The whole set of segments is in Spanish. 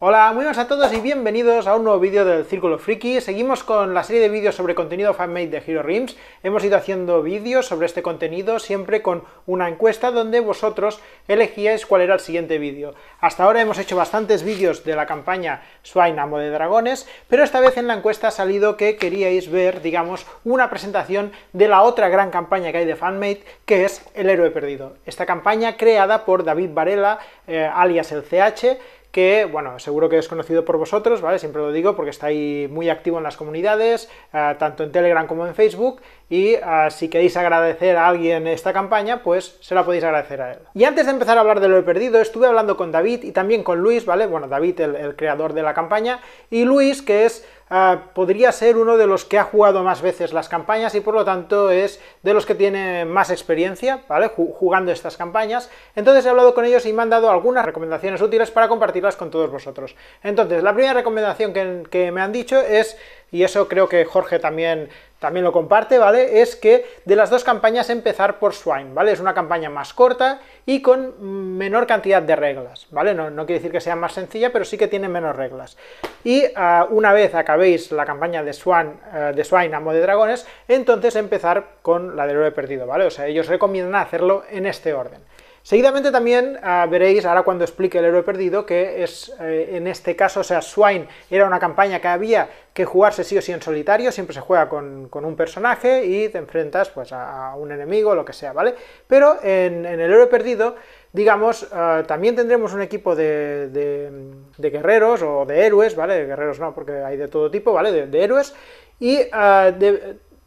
Hola, muy buenas a todos y bienvenidos a un nuevo vídeo del Círculo Friki. Seguimos con la serie de vídeos sobre contenido fanmade de Hero Rims. Hemos ido haciendo vídeos sobre este contenido siempre con una encuesta donde vosotros elegíais cuál era el siguiente vídeo. Hasta ahora hemos hecho bastantes vídeos de la campaña Swine de Dragones, pero esta vez en la encuesta ha salido que queríais ver, digamos, una presentación de la otra gran campaña que hay de fanmade, que es El Héroe Perdido. Esta campaña creada por David Varela, eh, alias el CH, que, bueno, seguro que es conocido por vosotros, ¿vale? Siempre lo digo porque está ahí muy activo en las comunidades, eh, tanto en Telegram como en Facebook, y ah, si queréis agradecer a alguien esta campaña, pues se la podéis agradecer a él. Y antes de empezar a hablar de lo he perdido, estuve hablando con David y también con Luis, ¿vale? Bueno, David, el, creador de la campaña, y Luis, que es ah, podría ser uno de los que ha jugado más veces las campañas y por lo tanto es de los que tiene más experiencia ¿vale? jugando estas campañas. Entonces he hablado con ellos y me han dado algunas recomendaciones útiles para compartirlas con todos vosotros. Entonces, la primera recomendación que me han dicho es, y eso creo que Jorge también también lo comparte, ¿vale? Es que de las dos campañas empezar por Swine, ¿vale? Es una campaña más corta y con menor cantidad de reglas, ¿vale? No, quiere decir que sea más sencilla, pero sí que tiene menos reglas. Y ah, una vez acabéis la campaña de, Swan, eh, de Swine Amo de Dragones, entonces empezar con la del héroe perdido, ¿vale? O sea, ellos recomiendan hacerlo en este orden. Seguidamente también ah, veréis, ahora cuando explique el héroe perdido, que es eh, en este caso, o sea, Swine era una campaña que había que jugarse sí o sí en solitario, siempre se juega con, un personaje y te enfrentas pues a, un enemigo, lo que sea, ¿vale? Pero en, el héroe perdido, digamos, ah, también tendremos un equipo de, guerreros o de héroes, ¿vale? guerreros no, porque hay de todo tipo, ¿vale? De, héroes, y ah,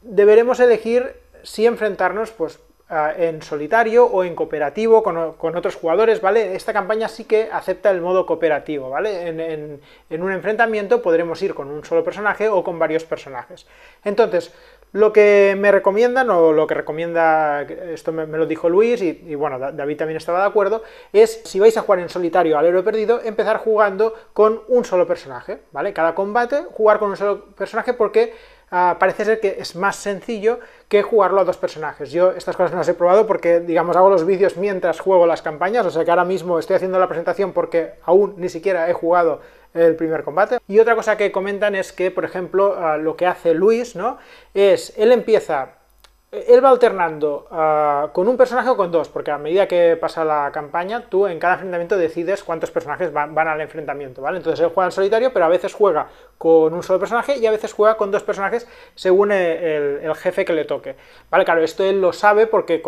deberemos elegir si enfrentarnos, pues, Ah, en solitario o en cooperativo con, otros jugadores, ¿vale? Esta campaña sí que acepta el modo cooperativo, ¿vale? En, un enfrentamiento podremos ir con un solo personaje o con varios personajes. Entonces, lo que me recomiendan, o lo que recomienda, esto me, lo dijo Luis, y, y, bueno, David también estaba de acuerdo, es si vais a jugar en solitario al héroe perdido, empezar jugando con un solo personaje, ¿vale? Cada combate, jugar con un solo personaje porque parece ser que es más sencillo que jugarlo a dos personajes. Yo estas cosas no las he probado porque, digamos, hago los vídeos mientras juego las campañas, o sea que ahora mismo estoy haciendo la presentación porque aún ni siquiera he jugado el primer combate. Y otra cosa que comentan es que, por ejemplo, ah, lo que hace Luis, ¿no? Es, él empieza él va alternando ah, con un personaje o con dos, porque a medida que pasa la campaña, tú en cada enfrentamiento decides cuántos personajes van, al enfrentamiento, ¿vale? Entonces él juega en solitario, pero a veces juega con un solo personaje y a veces juega con dos personajes según el, jefe que le toque. Vale, claro, esto él lo sabe porque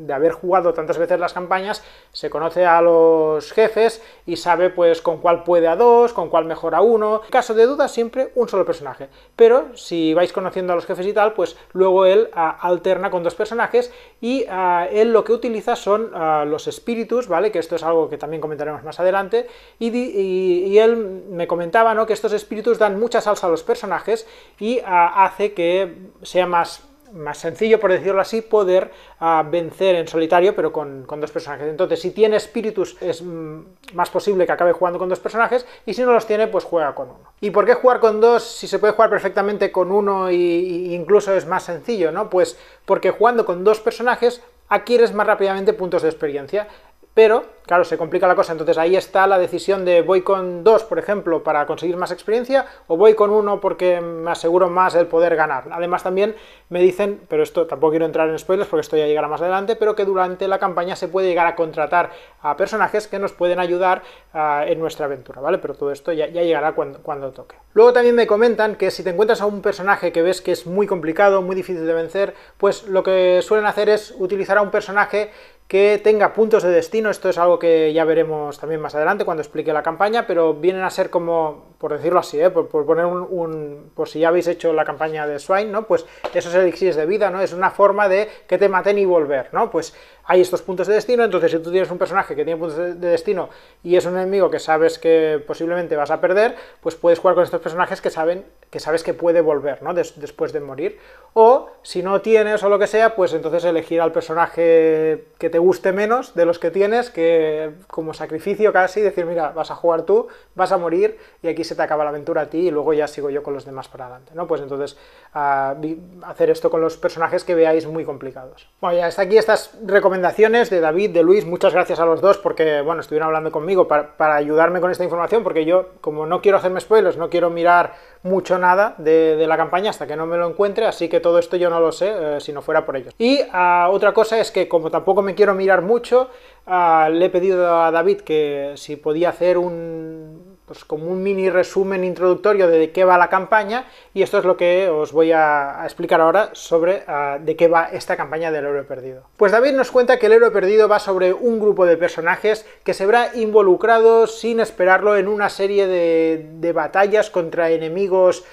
de haber jugado tantas veces las campañas, se conoce a los jefes y sabe pues con cuál puede a dos, con cuál mejora a uno. En caso de duda, siempre un solo personaje. Pero si vais conociendo a los jefes y tal, pues luego él... ha alterna con dos personajes y ah, él lo que utiliza son ah, los espíritus, ¿vale? Que esto es algo que también comentaremos más adelante. Y, y él me comentaba, ¿no? Que estos espíritus dan mucha salsa a los personajes y ah, hace que sea más más sencillo, por decirlo así, poder ah, vencer en solitario, pero con, dos personajes. Entonces, si tiene espíritus, es mm, más posible que acabe jugando con dos personajes, y si no los tiene, pues juega con uno. ¿Y por qué jugar con dos si se puede jugar perfectamente con uno e incluso es más sencillo, no? Pues porque jugando con dos personajes adquieres más rápidamente puntos de experiencia pero claro, se complica la cosa. Entonces ahí está la decisión de voy con dos, por ejemplo, para conseguir más experiencia, o voy con uno porque me aseguro más el poder ganar. Además también me dicen, pero esto tampoco quiero entrar en spoilers porque esto ya llegará más adelante, pero que durante la campaña se puede llegar a contratar a personajes que nos pueden ayudar ah, en nuestra aventura, ¿vale? Pero todo esto ya, llegará cuando toque. Luego también me comentan que si te encuentras a un personaje que ves que es muy complicado, muy difícil de vencer, pues lo que suelen hacer es utilizar a un personaje que tenga puntos de destino, esto es algo que ya veremos también más adelante cuando explique la campaña, pero vienen a ser como, por decirlo así, ¿eh? por, poner un, por si ya habéis hecho la campaña de Swine, ¿no? pues esos elixires de vida, ¿no? es una forma de que te maten y volver, ¿no? pues hay estos puntos de destino, entonces si tú tienes un personaje que tiene puntos de destino y es un enemigo que sabes que posiblemente vas a perder, pues puedes jugar con estos personajes que saben que sabes que puede volver ¿no? después de morir. O si no tienes o lo que sea, pues entonces elegir al personaje que te guste menos de los que tienes, que como sacrificio casi, decir, mira, vas a jugar tú, vas a morir y aquí se te acaba la aventura a ti y luego ya sigo yo con los demás para adelante. ¿no? Pues entonces ah, hacer esto con los personajes que veáis muy complicados. Bueno, ya está aquí estas recomendaciones de David, de Luis, muchas gracias a los dos porque, bueno, estuvieron hablando conmigo para ayudarme con esta información porque yo, como no quiero hacerme spoilers, no quiero mirar mucho nada de, la campaña hasta que no me lo encuentre, así que todo esto yo no lo sé eh, si no fuera por ellos. Y ah, otra cosa es que como tampoco me quiero mirar mucho, ah, le he pedido a David que si podía hacer un, pues, como un mini resumen introductorio de, qué va la campaña y esto es lo que os voy a, explicar ahora sobre ah, de qué va esta campaña del héroe perdido. Pues David nos cuenta que el héroe perdido va sobre un grupo de personajes que se verá involucrado sin esperarlo en una serie de batallas contra enemigos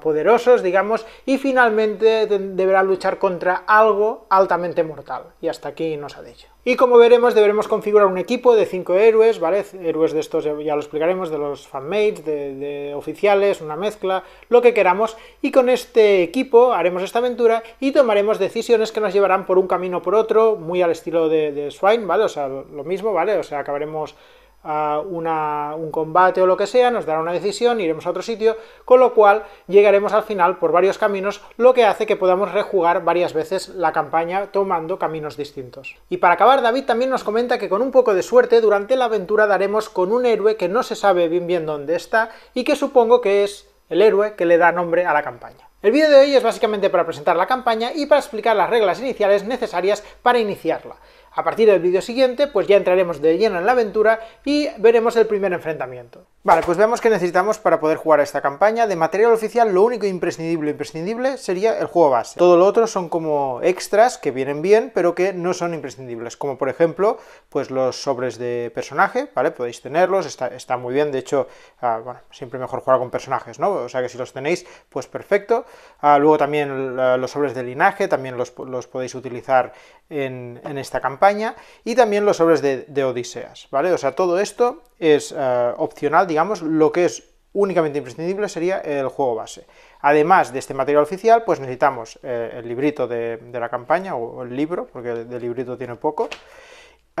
poderosos, digamos, y finalmente deberá luchar contra algo altamente mortal. Y hasta aquí nos ha dicho. Y como veremos, deberemos configurar un equipo de cinco héroes, ¿vale? Héroes de estos ya lo explicaremos, de los fanmates, de, oficiales, una mezcla, lo que queramos. Y con este equipo haremos esta aventura y tomaremos decisiones que nos llevarán por un camino o por otro, muy al estilo de, de Swine, ¿vale? O sea, lo mismo, ¿vale? O sea, acabaremos a un combate o lo que sea, nos dará una decisión, iremos a otro sitio, con lo cual llegaremos al final por varios caminos, lo que hace que podamos rejugar varias veces la campaña tomando caminos distintos. Y para acabar, David también nos comenta que con un poco de suerte durante la aventura daremos con un héroe que no se sabe bien bien dónde está y que supongo que es el héroe que le da nombre a la campaña. El vídeo de hoy es básicamente para presentar la campaña y para explicar las reglas iniciales necesarias para iniciarla. A partir del vídeo siguiente, pues ya entraremos de lleno en la aventura y veremos el primer enfrentamiento. Vale, pues veamos qué necesitamos para poder jugar a esta campaña. De material oficial, lo único imprescindible imprescindible sería el juego base. Todo lo otro son como extras que vienen bien, pero que no son imprescindibles. Como por ejemplo, pues los sobres de personaje, ¿vale? Podéis tenerlos, está, muy bien. De hecho, ah, siempre mejor jugar con personajes, ¿no? O sea que si los tenéis, pues perfecto. Ah, luego también los sobres de linaje, también los, podéis utilizar en, esta campaña. Y también los sobres de, de, Odiseas, ¿vale? O sea, todo esto es ah, opcional digamos, lo que es únicamente imprescindible sería el juego base. Además de este material oficial, pues necesitamos eh, el librito de, la campaña o el libro, porque del librito tiene poco,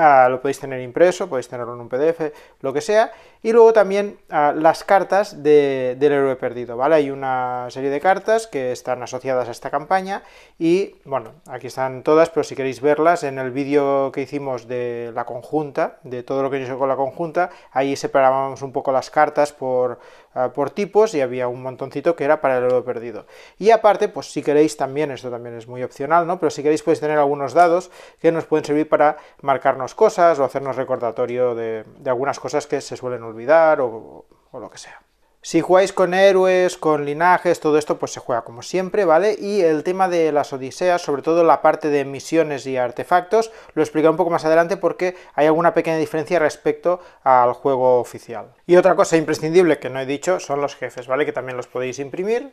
Ah, lo podéis tener impreso, podéis tenerlo en un PDF, lo que sea. Y luego también ah, las cartas del héroe perdido, ¿vale? Hay una serie de cartas que están asociadas a esta campaña y, bueno, aquí están todas, pero si queréis verlas en el vídeo que hicimos de la conjunta, de todo lo que hizo con la conjunta, ahí separábamos un poco las cartas por Ah, por tipos y había un montoncito que era para el oro perdido. Y aparte, pues si queréis también, esto también es muy opcional, ¿no? Pero si queréis podéis tener algunos dados que nos pueden servir para marcarnos cosas o hacernos recordatorio de, algunas cosas que se suelen olvidar o lo que sea. Si jugáis con héroes, con linajes, todo esto pues se juega como siempre, ¿vale? Y el tema de las odiseas, sobre todo la parte de misiones y artefactos, lo explicaré un poco más adelante porque hay alguna pequeña diferencia respecto al juego oficial. Y otra cosa imprescindible que no he dicho son los jefes, ¿vale? Que también los podéis imprimir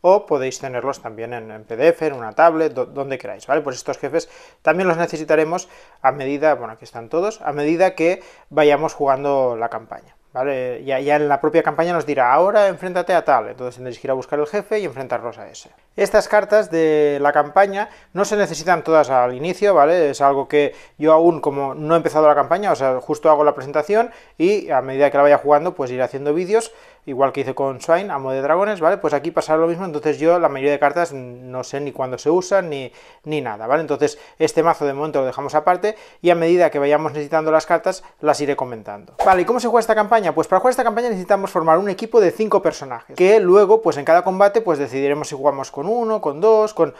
o podéis tenerlos también en, PDF, en una tablet, donde queráis, ¿vale? Pues estos jefes también los necesitaremos a medida, bueno, aquí están todos, a medida que vayamos jugando la campaña. ¿vale? Ya, en la propia campaña nos dirá, ahora enfréntate a tal, entonces tendréis que ir a buscar el jefe y enfrentarlos a ese. Estas cartas de la campaña no se necesitan todas al inicio, ¿vale? Es algo que yo aún, como no he empezado la campaña, o sea, justo hago la presentación y a medida que la vaya jugando, pues iré haciendo vídeos, igual que hice con Swine, Amo de Dragones, ¿vale? Pues aquí pasará lo mismo, entonces yo la mayoría de cartas no sé ni cuándo se usan ni, ni nada, ¿vale? Entonces este mazo de momento lo dejamos aparte y a medida que vayamos necesitando las cartas las iré comentando. Vale, ¿y cómo se juega esta campaña? Pues para jugar esta campaña necesitamos formar un equipo de 5 personajes, que luego pues en cada combate pues decidiremos si jugamos con uno, con dos, con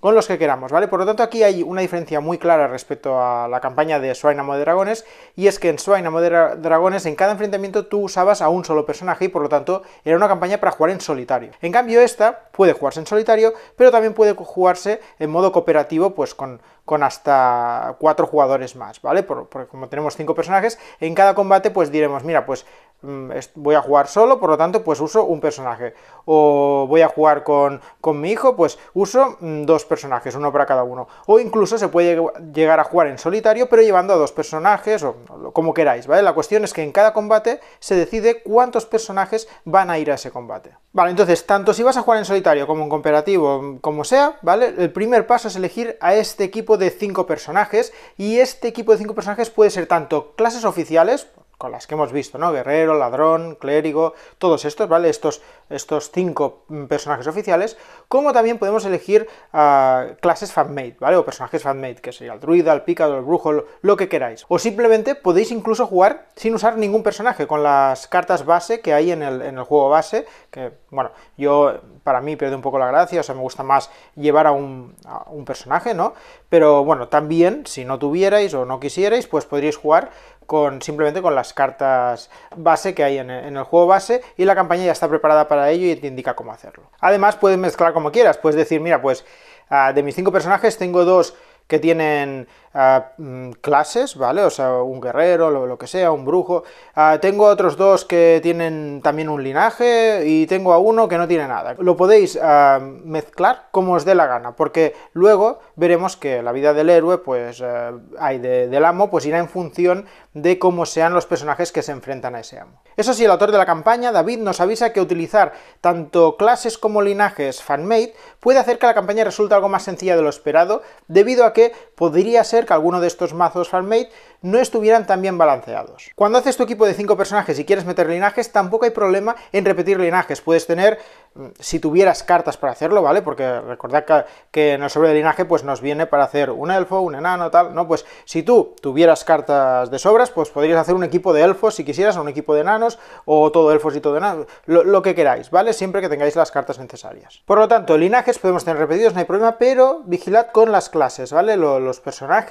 con los que queramos, ¿vale? Por lo tanto, aquí hay una diferencia muy clara respecto a la campaña de Amo de Dragones, y es que en Amo de Dragones, en cada enfrentamiento tú usabas a un solo personaje, y por lo tanto, era una campaña para jugar en solitario. En cambio, esta puede jugarse en solitario, pero también puede jugarse en modo cooperativo, pues con, con hasta cuatro jugadores más, ¿vale? Porque como tenemos cinco personajes, en cada combate pues diremos, mira, pues Mm, voy a jugar solo, por lo tanto, pues uso un personaje. O voy a jugar con, mi hijo, pues uso mm, dos personajes, uno para cada uno. O incluso se puede llegar a jugar en solitario, pero llevando a dos personajes, o como queráis, ¿vale? La cuestión es que en cada combate se decide cuántos personajes van a ir a ese combate. Vale, entonces, tanto si vas a jugar en solitario como en cooperativo, como sea, ¿vale? El primer paso es elegir a este equipo de cinco personajes, y este equipo de cinco personajes puede ser tanto clases oficiales, con las que hemos visto, ¿no? Guerrero, ladrón, clérigo, todos estos, ¿vale? Estos, estos cinco personajes oficiales, como también podemos elegir ah, clases fanmade, ¿vale? O personajes fanmade, que sería el druida, el pícaro, el brujo, lo que queráis. O simplemente podéis incluso jugar sin usar ningún personaje, con las cartas base que hay en el, juego base, que, bueno, yo, para mí pierde un poco la gracia, o sea, me gusta más llevar a un, a un personaje, ¿no? Pero, bueno, también, si no tuvierais o no quisierais, pues podríais jugar con simplemente con las cartas base que hay en, el juego base y la campaña ya está preparada para ello y te indica cómo hacerlo. Además puedes mezclar como quieras, puedes decir, mira, pues ah, de mis cinco personajes tengo dos que tienen Mm, clases, ¿vale? O sea, un guerrero, lo, que sea, un brujo. Ah, tengo otros dos que tienen también un linaje y tengo a uno que no tiene nada. Lo podéis ah, mezclar como os dé la gana, porque luego veremos que la vida del héroe, pues, ah, hay de, del amo, pues irá en función de cómo sean los personajes que se enfrentan a ese amo. Eso sí, el autor de la campaña, David, nos avisa que utilizar tanto clases como linajes fanmade puede hacer que la campaña resulte algo más sencilla de lo esperado, debido a que podría ser que alguno de estos mazos fanmade no estuvieran tan bien balanceados. Cuando haces tu equipo de 5 personajes y quieres meter linajes, tampoco hay problema en repetir linajes. Puedes tener, mm, si tuvieras cartas para hacerlo, ¿vale? Porque recordad que, en el sobre de linaje pues nos viene para hacer un elfo, un enano, tal, ¿no? Pues si tú tuvieras cartas de sobras, pues podrías hacer un equipo de elfos si quisieras, o un equipo de enanos, o todo elfos y todo enanos, lo, lo que queráis, ¿vale? Siempre que tengáis las cartas necesarias. Por lo tanto, linajes podemos tener repetidos, no hay problema, pero vigilad con las clases, ¿vale? Los personajes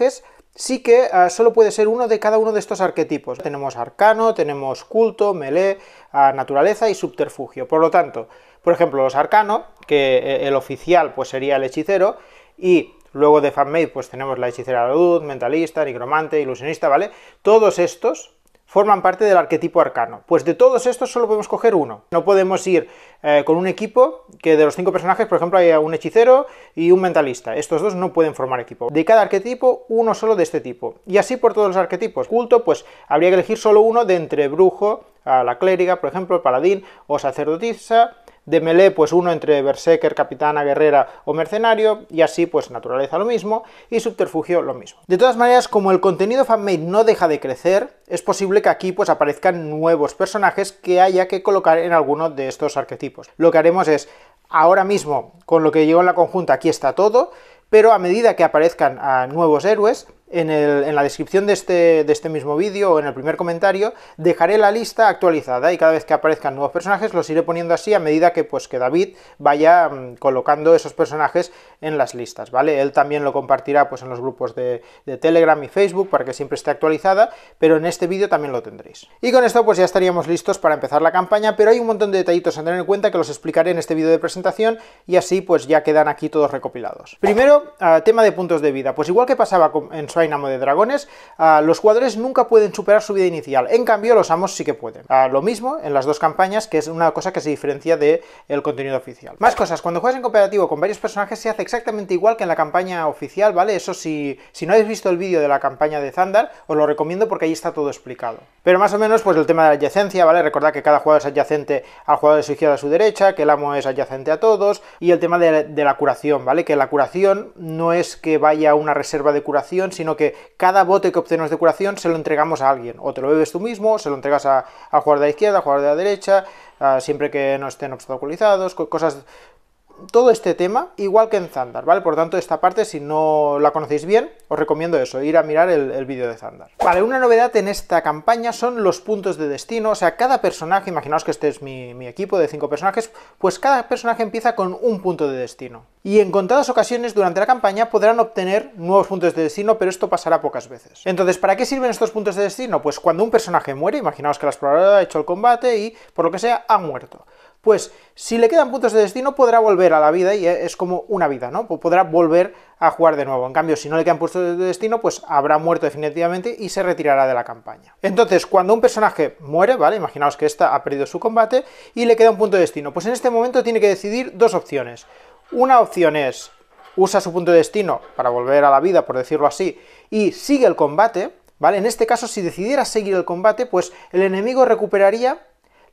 sí que ah, solo puede ser uno de cada uno de estos arquetipos. Tenemos arcano, tenemos culto, melee, naturaleza y subterfugio. Por lo tanto, por ejemplo, los arcano, que eh, el oficial pues sería el hechicero, y luego de fanmade pues tenemos la hechicera de la luz, mentalista, necromante, ilusionista, ¿vale? Todos estos forman parte del arquetipo arcano. Pues de todos estos solo podemos coger uno. No podemos ir eh, con un equipo que de los cinco personajes, por ejemplo, haya un hechicero y un mentalista. Estos dos no pueden formar equipo. De cada arquetipo, uno solo de este tipo. Y así por todos los arquetipos. Culto, pues habría que elegir solo uno de entre brujo, a la clériga, por ejemplo, el paladín o sacerdotisa, de melee pues uno entre berserker, capitana, guerrera o mercenario y así pues naturaleza lo mismo y subterfugio lo mismo. De todas maneras, como el contenido fanmade no deja de crecer, es posible que aquí pues aparezcan nuevos personajes que haya que colocar en alguno de estos arquetipos. Lo que haremos es, ahora mismo, con lo que llegó en la conjunta, aquí está todo, pero a medida que aparezcan nuevos héroes, en, la descripción de este, de este mismo vídeo o en el primer comentario dejaré la lista actualizada y cada vez que aparezcan nuevos personajes los iré poniendo así a medida que, pues, que David vaya mm, colocando esos personajes en las listas, ¿vale? Él también lo compartirá pues, en los grupos de, Telegram y Facebook para que siempre esté actualizada, pero en este vídeo también lo tendréis. Y con esto pues ya estaríamos listos para empezar la campaña, pero hay un montón de detallitos a tener en cuenta que los explicaré en este vídeo de presentación y así pues ya quedan aquí todos recopilados. Primero, tema de puntos de vida. Pues igual que pasaba en su en amo de Dragones, ah, los jugadores nunca pueden superar su vida inicial. En cambio, los amos sí que pueden. Ah, lo mismo en las dos campañas, que es una cosa que se diferencia del el contenido oficial. Más cosas, cuando juegas en cooperativo con varios personajes se hace exactamente igual que en la campaña oficial, ¿vale? Eso si, si no habéis visto el vídeo de la campaña de Zandar, os lo recomiendo porque ahí está todo explicado. Pero más o menos, pues el tema de la adyacencia, ¿vale? Recordad que cada jugador es adyacente al jugador de su izquierda a su derecha, que el amo es adyacente a todos, y el tema de, de la curación, ¿vale? Que la curación no es que vaya a una reserva de curación, sino sino que cada bote que obtenemos de curación se lo entregamos a alguien. O te lo bebes tú mismo, se lo entregas a, jugar jugador de la izquierda, al jugador de la derecha, siempre que no estén obstaculizados, cosas todo este tema, igual que en Zandar, ¿vale? Por tanto, esta parte, si no la conocéis bien, os recomiendo eso, ir a mirar el, vídeo de Zandar. Vale, una novedad en esta campaña son los puntos de destino, o sea, cada personaje, imaginaos que este es mi, mi equipo de cinco personajes, pues cada personaje empieza con un punto de destino. Y en contadas ocasiones durante la campaña podrán obtener nuevos puntos de destino, pero esto pasará pocas veces. Entonces, ¿para qué sirven estos puntos de destino? Pues cuando un personaje muere, imaginaos que la exploradora ha hecho el combate y, por lo que sea, ha muerto pues si le quedan puntos de destino podrá volver a la vida y es como una vida, ¿no? Pues podrá volver a jugar de nuevo. En cambio, si no le quedan puntos de destino, pues habrá muerto definitivamente y se retirará de la campaña. Entonces, cuando un personaje muere, ¿vale? Imaginaos que esta ha perdido su combate y le queda un punto de destino. Pues en este momento tiene que decidir dos opciones. Una opción es usa su punto de destino para volver a la vida, por decirlo así, y sigue el combate, ¿vale? En este caso, si decidiera seguir el combate, pues el enemigo recuperaría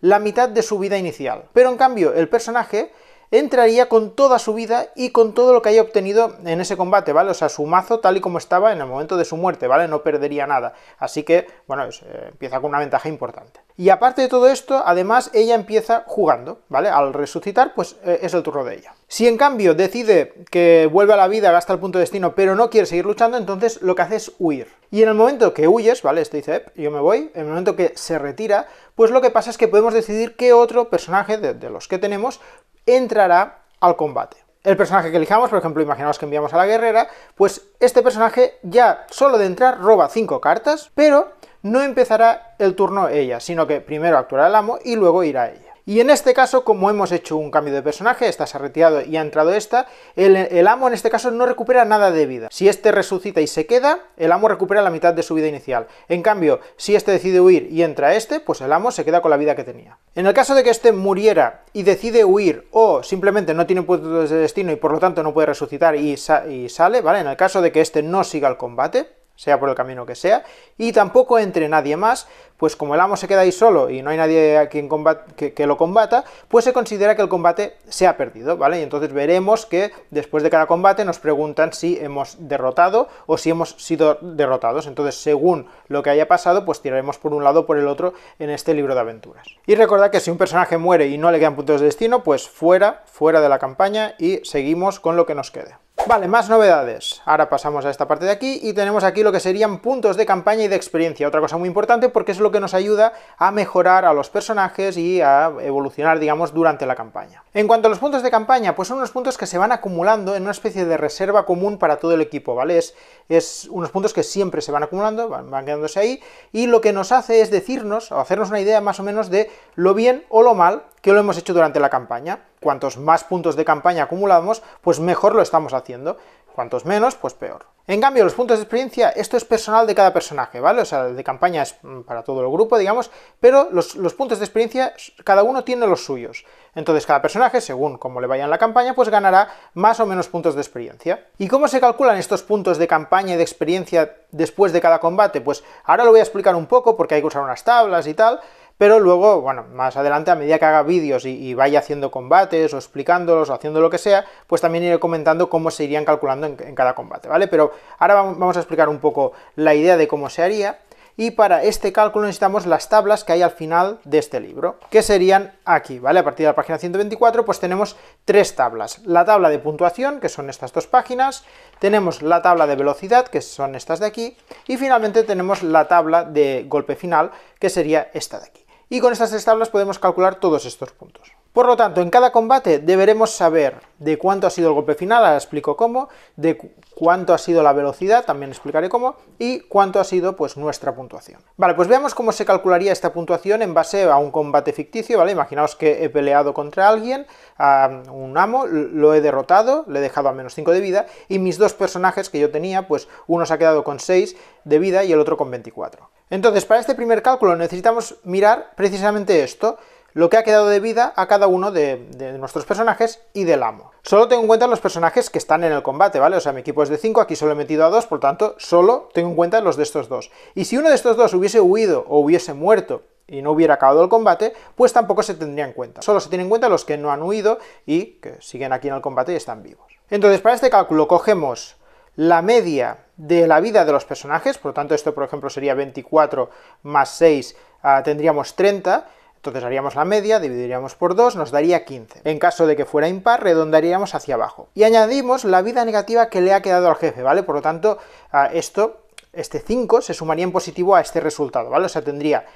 la mitad de su vida inicial. Pero en cambio, el personaje entraría con toda su vida y con todo lo que haya obtenido en ese combate, ¿vale? O sea, su mazo tal y como estaba en el momento de su muerte, ¿vale? No perdería nada. Así que, bueno, eh, empieza con una ventaja importante. Y aparte de todo esto, además, ella empieza jugando, ¿vale? Al resucitar, pues eh, es el turno de ella. Si en cambio decide que vuelve a la vida, gasta el punto de destino, pero no quiere seguir luchando, entonces lo que hace es huir. Y en el momento que huyes, ¿vale? Esto dice, yo me voy. En el momento que se retira, pues lo que pasa es que podemos decidir qué otro personaje de los que tenemos entrará al combate. El personaje que elijamos, por ejemplo, imaginaos que enviamos a la guerrera, pues este personaje ya solo de entrar roba 5 cartas, pero no empezará el turno ella, sino que primero actuará el amo y luego irá ella. Y en este caso, como hemos hecho un cambio de personaje, esta se ha retirado y ha entrado esta, el, amo en este caso no recupera nada de vida. Si este resucita y se queda, el amo recupera la mitad de su vida inicial. En cambio, si este decide huir y entra este, pues el amo se queda con la vida que tenía. En el caso de que este muriera y decide huir o simplemente no tiene puntos de destino y por lo tanto no puede resucitar y, y sale, ¿vale? En el caso de que este no siga el combate, sea por el camino que sea, y tampoco entre nadie más, pues como el amo se queda ahí solo y no hay nadie quien combate, que, lo combata, pues se considera que el combate se ha perdido, ¿vale? Y entonces veremos que después de cada combate nos preguntan si hemos derrotado o si hemos sido derrotados, entonces según lo que haya pasado, pues tiraremos por un lado o por el otro en este libro de aventuras. Y recordad que si un personaje muere y no le quedan puntos de destino, pues fuera, fuera de la campaña y seguimos con lo que nos quede. Vale, más novedades. Ahora pasamos a esta parte de aquí y tenemos aquí lo que serían puntos de campaña y de experiencia. Otra cosa muy importante porque es lo que nos ayuda a mejorar a los personajes y a evolucionar, digamos, durante la campaña. En cuanto a los puntos de campaña, pues son unos puntos que se van acumulando en una especie de reserva común para todo el equipo, ¿vale? Es, unos puntos que siempre se van acumulando, van, van quedándose ahí, y lo que nos hace es decirnos, o hacernos una idea más o menos de lo bien o lo mal que lo hemos hecho durante la campaña. Cuantos más puntos de campaña acumulamos, pues mejor lo estamos haciendo. Cuantos menos, pues peor. En cambio, los puntos de experiencia, esto es personal de cada personaje, ¿vale? O sea, el de campaña es mm, para todo el grupo, digamos, pero los, los, puntos de experiencia, cada uno tiene los suyos. Entonces, cada personaje, según cómo le vaya en la campaña, pues ganará más o menos puntos de experiencia. ¿Y cómo se calculan estos puntos de campaña y de experiencia después de cada combate? Pues ahora lo voy a explicar un poco, porque hay que usar unas tablas y tal, pero luego, bueno, más adelante, a medida que haga vídeos y, vaya haciendo combates o explicándolos o haciendo lo que sea, pues también iré comentando cómo se irían calculando en, en cada combate, ¿vale? Pero ahora vamos a explicar un poco la idea de cómo se haría, y para este cálculo necesitamos las tablas que hay al final de este libro, que serían aquí, ¿vale? A partir de la página 124 pues tenemos tres tablas. La tabla de puntuación, que son estas dos páginas, tenemos la tabla de velocidad, que son estas de aquí, y finalmente tenemos la tabla de golpe final, que sería esta de aquí y con estas tres tablas podemos calcular todos estos puntos. Por lo tanto, en cada combate deberemos saber de cuánto ha sido el golpe final, ahora explico cómo, de cuánto ha sido la velocidad, también explicaré cómo, y cuánto ha sido pues nuestra puntuación. Vale, pues veamos cómo se calcularía esta puntuación en base a un combate ficticio, ¿vale? Imaginaos que he peleado contra alguien, a un amo, lo he derrotado, le he dejado a menos 5 de vida, y mis dos personajes que yo tenía, pues uno se ha quedado con 6 de vida y el otro con 24. Entonces, para este primer cálculo necesitamos mirar precisamente esto, lo que ha quedado de vida a cada uno de, nuestros personajes y del amo. Solo tengo en cuenta los personajes que están en el combate, ¿vale? O sea, mi equipo es de 5, aquí solo he metido a 2, por tanto, solo tengo en cuenta los de estos dos. Y si uno de estos dos hubiese huido o hubiese muerto y no hubiera acabado el combate, pues tampoco se tendría en cuenta. Solo se tienen en cuenta los que no han huido y que siguen aquí en el combate y están vivos. Entonces, para este cálculo cogemos la media de la vida de los personajes, por lo tanto esto por ejemplo sería 24 más 6, ah, tendríamos 30, entonces haríamos la media, dividiríamos por 2, nos daría 15. En caso de que fuera impar, redondaríamos hacia abajo. Y añadimos la vida negativa que le ha quedado al jefe, ¿vale? Por lo tanto, ah, esto, este 5 se sumaría en positivo a este resultado, ¿vale? O sea, tendría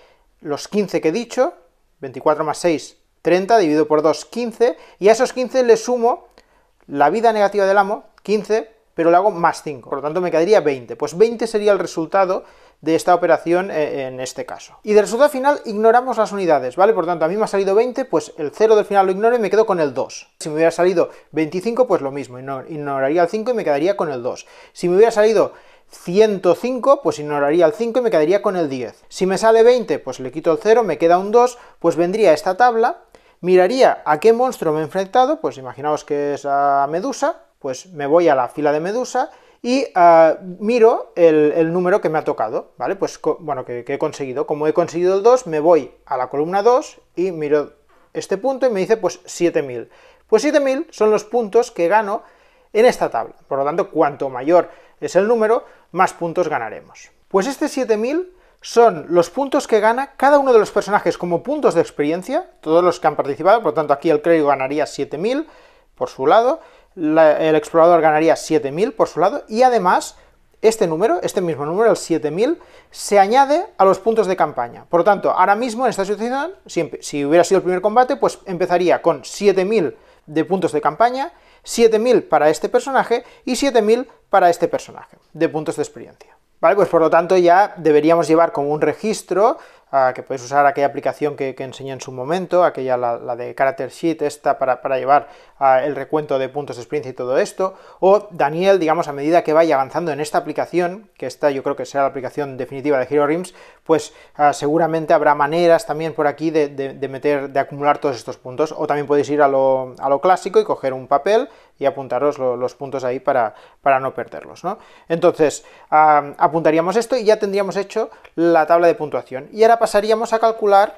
los 15 que he dicho, 24 más 6, 30, dividido por 2, 15, y a esos 15 le sumo la vida negativa del amo, 15, pero le hago más 5, por lo tanto me quedaría 20. Pues 20 sería el resultado de esta operación eh, en este caso. Y del resultado final ignoramos las unidades, ¿vale? Por tanto, a mí me ha salido 20, pues el 0 del final lo ignoro y me quedo con el 2. Si me hubiera salido 25, pues lo mismo, ignoraría el 5 y me quedaría con el 2. Si me hubiera salido 105, pues ignoraría el 5 y me quedaría con el 10. Si me sale 20, pues le quito el 0, me queda un 2, pues vendría esta tabla, miraría a qué monstruo me he enfrentado, pues imaginaos que es a Medusa, pues me voy a la fila de Medusa y ah, miro el, número que me ha tocado, ¿vale? Pues, bueno, que, que, he conseguido. Como he conseguido el 2, me voy a la columna 2 y miro este punto y me dice, pues, 7000. Pues 7000 son los puntos que gano en esta tabla. Por lo tanto, cuanto mayor es el número, más puntos ganaremos. Pues este 7000 son los puntos que gana cada uno de los personajes como puntos de experiencia, todos los que han participado, por lo tanto aquí el crédito ganaría 7000 por su lado, el explorador ganaría 7000 por su lado y además este número, este mismo número, el 7000, se añade a los puntos de campaña. Por lo tanto, ahora mismo en esta situación, si, si hubiera sido el primer combate, pues empezaría con 7000 de puntos de campaña, 7000 para este personaje y 7000 para este personaje de puntos de experiencia. Vale, pues por lo tanto ya deberíamos llevar como un registro que podéis usar aquella aplicación que, enseñé en su momento, aquella la, de Character Sheet, esta para, llevar ah, el recuento de puntos de experiencia y todo esto, o Daniel, digamos, a medida que vaya avanzando en esta aplicación, que esta yo creo que será la aplicación definitiva de HeroRims, pues ah, seguramente habrá maneras también por aquí de, meter, de acumular todos estos puntos, o también podéis ir a lo, a lo clásico y coger un papel, y apuntaros los puntos ahí para, para no perderlos. Entonces, apuntaríamos esto y ya tendríamos hecho la tabla de puntuación. Y ahora pasaríamos a calcular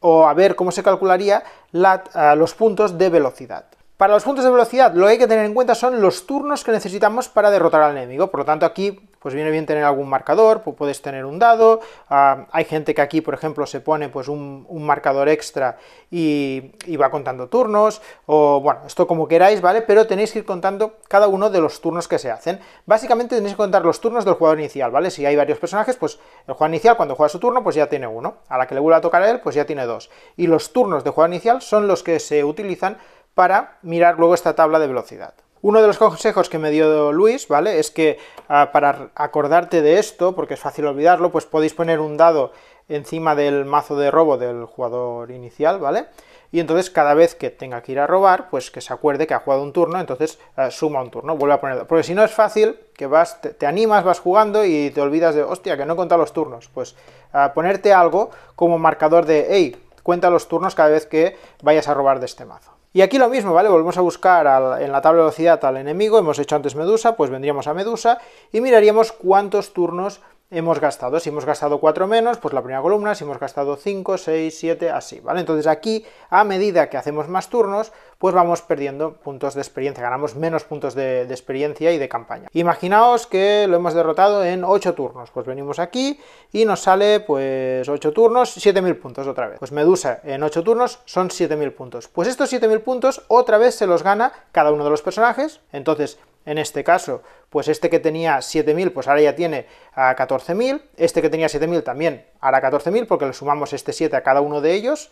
o a ver cómo se calcularía los puntos de velocidad. Para los puntos de velocidad lo que hay que tener en cuenta son los turnos que necesitamos para derrotar al enemigo, por lo tanto aquí pues viene bien tener algún marcador, pues puedes tener un dado, ah, hay gente que aquí, por ejemplo, se pone pues un, marcador extra y, y, va contando turnos, o bueno, esto como queráis, ¿vale? Pero tenéis que ir contando cada uno de los turnos que se hacen. Básicamente tenéis que contar los turnos del jugador inicial, ¿vale? Si hay varios personajes, pues el jugador inicial cuando juega su turno, pues ya tiene uno, a la que le vuelva a tocar a él, pues ya tiene dos. Y los turnos de jugador inicial son los que se utilizan para mirar luego esta tabla de velocidad. Uno de los consejos que me dio Luis, ¿vale? Es que ah, para acordarte de esto, porque es fácil olvidarlo, pues podéis poner un dado encima del mazo de robo del jugador inicial, ¿vale? Y entonces cada vez que tenga que ir a robar, pues que se acuerde que ha jugado un turno, entonces ah, suma un turno, vuelve a poner... Porque si no es fácil, que vas, te, animas, vas jugando y te olvidas de, hostia, que no he contado los turnos. Pues ah, ponerte algo como marcador de, hey, cuenta los turnos cada vez que vayas a robar de este mazo. Y aquí lo mismo, ¿vale? Volvemos a buscar en la tabla de velocidad al enemigo, hemos hecho antes Medusa, pues vendríamos a Medusa y miraríamos cuántos turnos hemos gastado. Si hemos gastado 4 menos, pues la primera columna, si hemos gastado 5, 6, 7, así, ¿vale? Entonces aquí, a medida que hacemos más turnos, pues vamos perdiendo puntos de experiencia, ganamos menos puntos de, experiencia y de campaña. Imaginaos que lo hemos derrotado en 8 turnos, pues venimos aquí y nos sale pues 8 turnos, 7.000 puntos otra vez. Pues Medusa en 8 turnos son 7.000 puntos. Pues estos 7.000 puntos otra vez se los gana cada uno de los personajes, entonces en este caso, pues este que tenía 7.000, pues ahora ya tiene a 14.000, este que tenía 7.000 también hará 14.000, porque le sumamos este 7 a cada uno de ellos,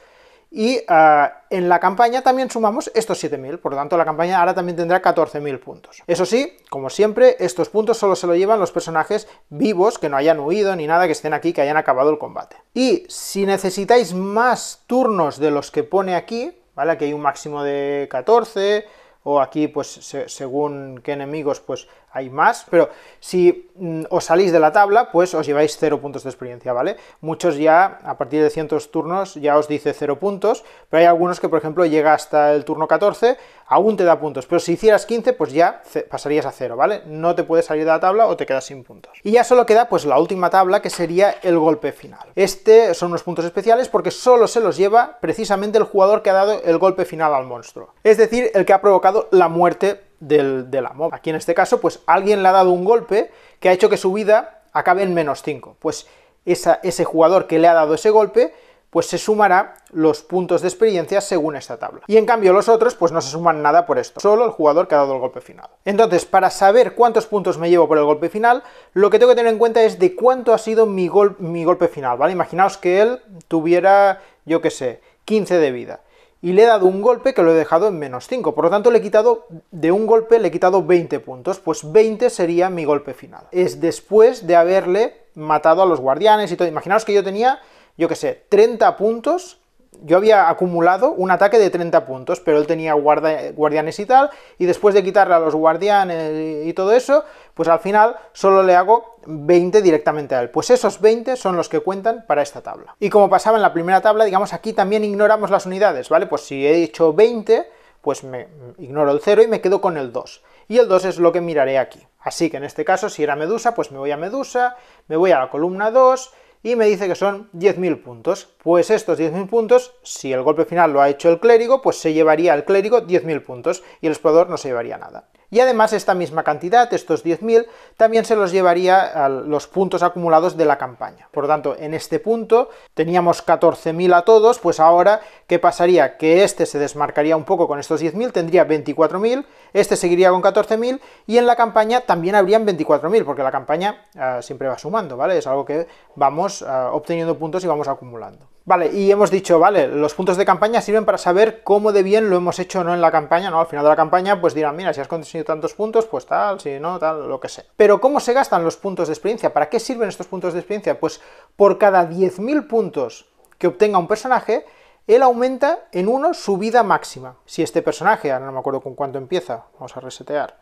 y ah, en la campaña también sumamos estos 7.000, por lo tanto la campaña ahora también tendrá 14.000 puntos. Eso sí, como siempre, estos puntos solo se lo llevan los personajes vivos, que no hayan huido ni nada, que estén aquí, que hayan acabado el combate. Y si necesitáis más turnos de los que pone aquí, ¿vale? Aquí hay un máximo de 14, o aquí pues según qué enemigos pues hay más, pero si mm, os salís de la tabla, pues os lleváis 0 puntos de experiencia, ¿vale? Muchos ya, a partir de cientos turnos, ya os dice 0 puntos, pero hay algunos que, por ejemplo, llega hasta el turno 14, aún te da puntos, pero si hicieras 15, pues ya pasarías a 0, ¿vale? No te puedes salir de la tabla o te quedas sin puntos. Y ya solo queda, pues, la última tabla, que sería el golpe final. Este son unos puntos especiales porque solo se los lleva precisamente el jugador que ha dado el golpe final al monstruo. Es decir, el que ha provocado la muerte del, de la MOB. Aquí en este caso, pues alguien le ha dado un golpe que ha hecho que su vida acabe en menos 5. Pues ese jugador que le ha dado ese golpe, pues se sumará los puntos de experiencia según esta tabla. Y en cambio los otros, pues no se suman nada por esto, solo el jugador que ha dado el golpe final. Entonces, para saber cuántos puntos me llevo por el golpe final, lo que tengo que tener en cuenta es de cuánto ha sido mi, mi golpe final, ¿vale? Imaginaos que él tuviera, yo qué sé, 15 de vida y le he dado un golpe que lo he dejado en menos 5. Por lo tanto, le he quitado, de un golpe le he quitado 20 puntos, pues 20 sería mi golpe final. Es después de haberle matado a los guardianes y todo. Imaginaos que yo tenía, yo qué sé, 30 puntos yo había acumulado un ataque de 30 puntos, pero él tenía guardianes y tal, y después de quitarle a los guardianes y todo eso, pues al final solo le hago 20 directamente a él. Pues esos 20 son los que cuentan para esta tabla. Y como pasaba en la primera tabla, digamos, aquí también ignoramos las unidades, ¿vale? Pues si he hecho 20, pues me ignoro el 0 y me quedo con el 2. Y el 2 es lo que miraré aquí. Así que en este caso, si era Medusa, pues me voy a Medusa, me voy a la columna 2, y me dice que son 10.000 puntos. Pues estos 10.000 puntos, si el golpe final lo ha hecho el clérigo, pues se llevaría el clérigo 10.000 puntos y el explorador no se llevaría nada. Y además esta misma cantidad, estos 10.000, también se los llevaría a los puntos acumulados de la campaña. Por lo tanto, en este punto teníamos 14.000 a todos, pues ahora, ¿qué pasaría? Que este se desmarcaría un poco con estos 10.000, tendría 24.000, este seguiría con 14.000 y en la campaña también habrían 24.000, porque la campaña ah, siempre va sumando, ¿vale? Es algo que vamos ah, obteniendo puntos y vamos acumulando. Vale, y hemos dicho, vale, los puntos de campaña sirven para saber cómo de bien lo hemos hecho o no en la campaña, ¿no? Al final de la campaña, pues dirán, mira, si has conseguido tantos puntos, pues tal, si no, tal, lo que sea. Pero, ¿cómo se gastan los puntos de experiencia? ¿Para qué sirven estos puntos de experiencia? Pues por cada 10.000 puntos que obtenga un personaje, él aumenta en uno su vida máxima. Si este personaje, ahora no me acuerdo con cuánto empieza, vamos a resetear.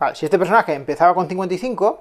Vale, si este personaje empezaba con 55,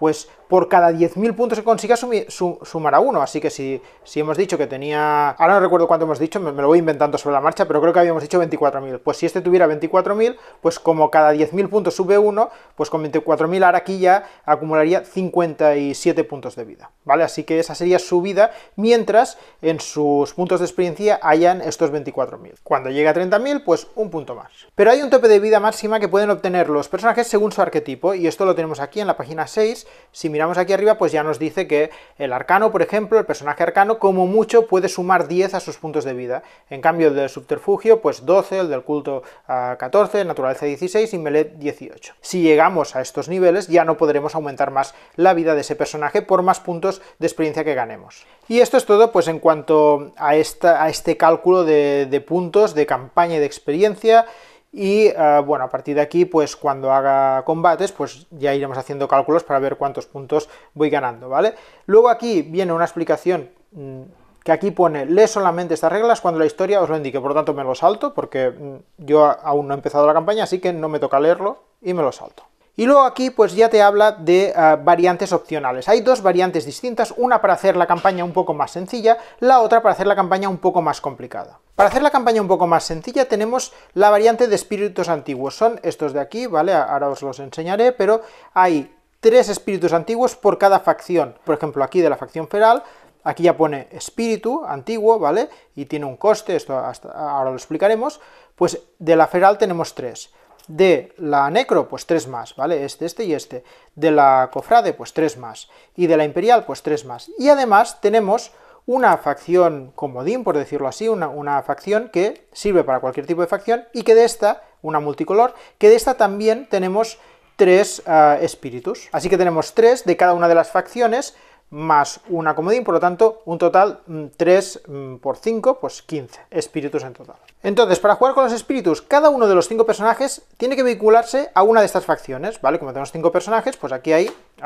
pues por cada 10.000 puntos que consiga sumar a uno. Así que si, si hemos dicho que tenía... Ahora no recuerdo cuánto hemos dicho, me, lo voy inventando sobre la marcha, pero creo que habíamos dicho 24.000. Pues si este tuviera 24.000, pues como cada 10.000 puntos sube uno, pues con 24.000 ahora aquí ya acumularía 57 puntos de vida. ¿Vale? Así que esa sería su vida, mientras en sus puntos de experiencia hayan estos 24.000. Cuando llegue a 30.000, pues un punto más. Pero hay un tope de vida máxima que pueden obtener los personajes según su arquetipo, y esto lo tenemos aquí en la página 6, si miramos aquí arriba, pues ya nos dice que el arcano, por ejemplo, el personaje arcano, como mucho puede sumar 10 a sus puntos de vida. En cambio, el del subterfugio, pues 12, el del culto a 14, naturaleza 16 y melet, 18. Si llegamos a estos niveles, ya no podremos aumentar más la vida de ese personaje por más puntos de experiencia que ganemos. Y esto es todo pues en cuanto a, este cálculo de puntos de campaña y de experiencia. Y eh, bueno, a partir de aquí, pues cuando haga combates, pues ya iremos haciendo cálculos para ver cuántos puntos voy ganando, ¿vale? Luego aquí viene una explicación mm, que aquí pone, lee solamente estas reglas cuando la historia os lo indique, por lo tanto me lo salto, porque mm, yo aún no he empezado la campaña, así que no me toca leerlo y me lo salto. Y luego aquí pues ya te habla de ah, variantes opcionales. Hay dos variantes distintas, una para hacer la campaña un poco más sencilla, la otra para hacer la campaña un poco más complicada. Para hacer la campaña un poco más sencilla tenemos la variante de espíritus antiguos. Son estos de aquí, ¿vale? Ahora os los enseñaré, pero hay tres espíritus antiguos por cada facción. Por ejemplo, aquí de la facción feral, aquí ya pone espíritu antiguo, ¿vale? Y tiene un coste, esto ahora lo explicaremos. Pues de la feral tenemos tres. De la Necro, pues tres más, ¿vale? Este, este y este. De la Cofrade, pues tres más. Y de la Imperial, pues tres más. Y además tenemos una facción comodín, por decirlo así, una, facción que sirve para cualquier tipo de facción y que de esta, una multicolor, que de esta también tenemos tres ah, espíritus. Así que tenemos tres de cada una de las facciones más una comodín, por lo tanto, un total 3 mm, mm, por 5, pues 15 espíritus en total. Entonces, para jugar con los espíritus, cada uno de los 5 personajes tiene que vincularse a una de estas facciones, ¿vale? Como tenemos 5 personajes, pues aquí hay 5